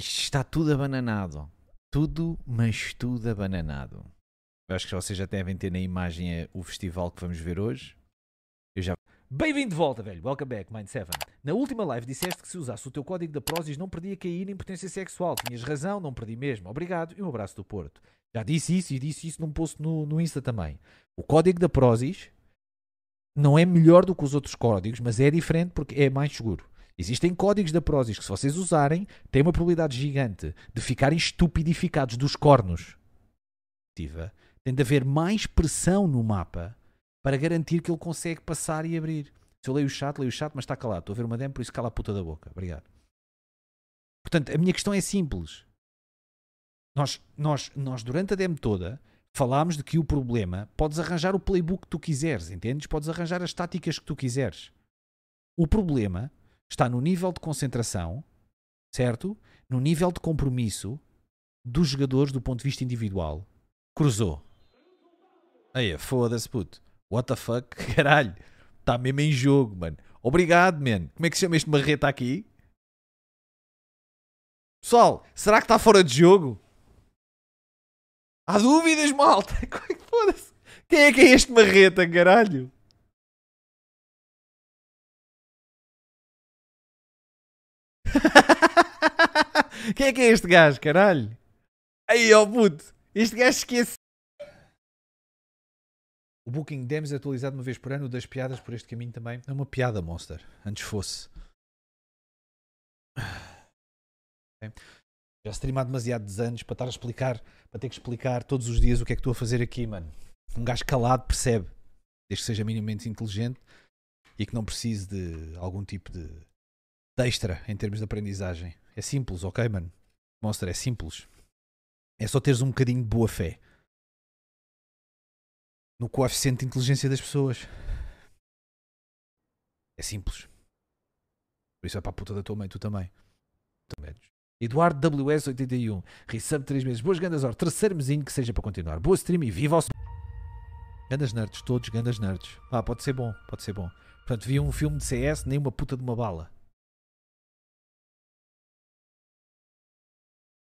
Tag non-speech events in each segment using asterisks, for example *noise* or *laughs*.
Isto está tudo abananado. Tudo, mas tudo abananado. Eu acho que vocês já devem ter na imagem eh, o festival que vamos ver hoje. Eu já. Bem-vindo de volta, velho. Welcome back, Mind 7. Na última live disseste que se usasse o teu código da Prozis não perdia cair em potência sexual. Tinhas razão, não perdi mesmo. Obrigado e um abraço do Porto. Já disse isso e disse isso num post no, no Insta também. O código da Prozis não é melhor do que os outros códigos, mas é diferente porque é mais seguro. Existem códigos da Prozis que, se vocês usarem, têm uma probabilidade gigante de ficarem estupidificados dos cornos. Tem de haver mais pressão no mapa para garantir que ele consegue passar e abrir. Se eu leio o chat, leio o chat, mas está calado. Estou a ver uma demo, por isso cala a puta da boca. Obrigado. Portanto, a minha questão é simples. Nós, nós, nós durante a demo toda, falámos de que o problema, podes arranjar o playbook que tu quiseres, entendes? Podes arranjar as táticas que tu quiseres. O problema está no nível de concentração, certo? No nível de compromisso dos jogadores do ponto de vista individual. Cruzou. Aí, foda-se, puto. What the fuck? *laughs* Caralho. Está mesmo em jogo, mano. Obrigado, man. Como é que se chama este marreta aqui? Pessoal, será que está fora de jogo? Há dúvidas, malta? *laughs* É Quem é que é este marreta, caralho? *laughs* Quem é que é este gajo, caralho? Aí, ó oh puto, este gajo esquece. O Booking Demos é atualizado uma vez por ano, das piadas por este caminho também. É uma piada, Monster. Antes fosse. Já há demasiados anos para estar a explicar, para ter que explicar todos os dias o que é que estou a fazer aqui, mano. Um gajo calado percebe, desde que seja minimamente inteligente e que não precise de algum tipo de extra em termos de aprendizagem. É simples, ok, mano? Monster, é simples. É só teres um bocadinho de boa fé no coeficiente de inteligência das pessoas. É simples. Por isso é para a puta da tua mãe, tu também. Também. Eduardo WS81, resub 3 meses. Boas gandas, or. Terceiro mesinho que seja para continuar. Boa stream e viva o. Gandas nerds, todos gandas nerds. Ah, pode ser bom, pode ser bom. Portanto, vi um filme de CS, nem uma puta de uma bala.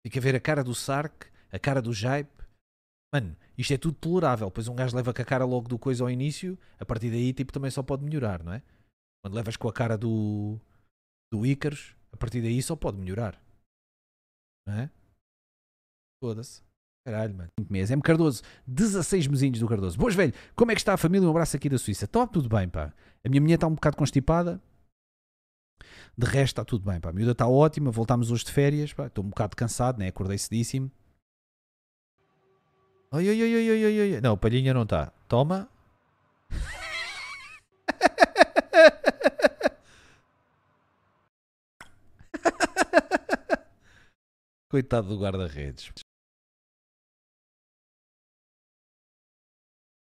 Fica a ver a cara do Sark, a cara do Jaipe. Mano, isto é tudo tolerável. Pois um gajo leva com a cara logo do coisa ao início, a partir daí tipo também só pode melhorar, não é? Quando levas com a cara do do Icarus, a partir daí só pode melhorar. Não é? Foda-se. Caralho, mano. 5 meses. Cardoso. 16 mesinhos do Cardoso. Boas, velho. Como é que está a família? Um abraço aqui da Suíça. Top, tá tudo bem, pá. A minha mulher está um bocado constipada. De resto, está tudo bem. Pá. A miúda está ótima. Voltámos hoje de férias. Pá. Estou um bocado cansado, né? acordei cedíssimo. Oi, oi, oi, oi, oi, oi. Não, a palhinha não está. Toma. *laughs* Coitado do guarda-redes.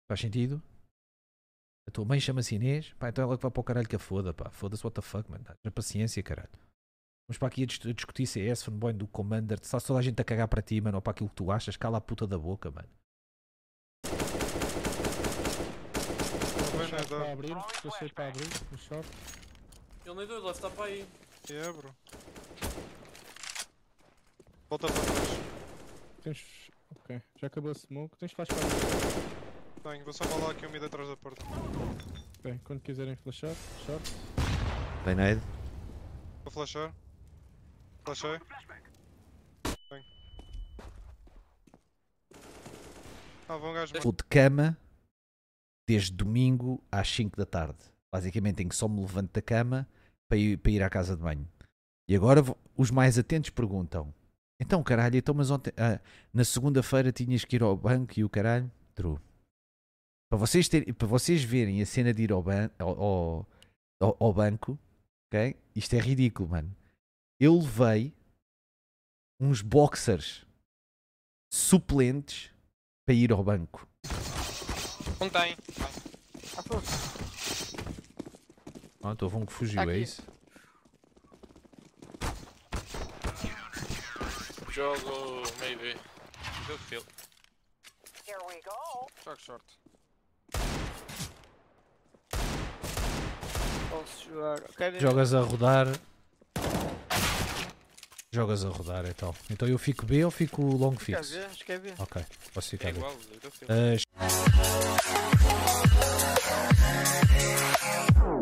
Faz sentido? A tua mãe chama-se Inês? Pá, então ela que vai para o caralho que a foda, pá. Foda-se, what the fuck, mano. Dá paciência, caralho. Vamos para aqui a discutir se é CS, fanboy do Commander. Está toda a gente a cagar para ti, mano, ou para aquilo que tu achas. Cala a puta da boca, mano. Puxar para abrir, puxar para abrir, puxar. Ele nem doido, lá está para aí. É, bro. Volta para trás. Tens. Ok, já acabou a smoke. Tens flash para abrir. Tenho, vou só falar aqui um mid atrás da porta. Bem, quando quiserem flashar, short. Tem nade? Vou flashar. Flashei. Tenho. Ah, vão um gajo. Vou de cama desde domingo às 5 da tarde. Basicamente em que só me levanto da cama para ir, para ir à casa de banho. E agora os mais atentos perguntam: então caralho, então, mas ontem, ah, na segunda-feira tinhas que ir ao banco e o caralho? True para vocês, terem, para vocês verem a cena de ir ao, ban ao, ao, ao banco, ok? Isto é ridículo, mano. Eu levei uns boxers suplentes para ir ao banco. Não tem. Ah, estou ah, então um que fugiu, tá é Aqui. é isso? Jogo meio B. Jogo de Jogo short. Posso jogar. Okay, Jogas a rodar. Jogas a rodar então. Então eu fico B ou fico long fix? Acho, acho que é B. Ok, posso ficar é igual, B. Uh...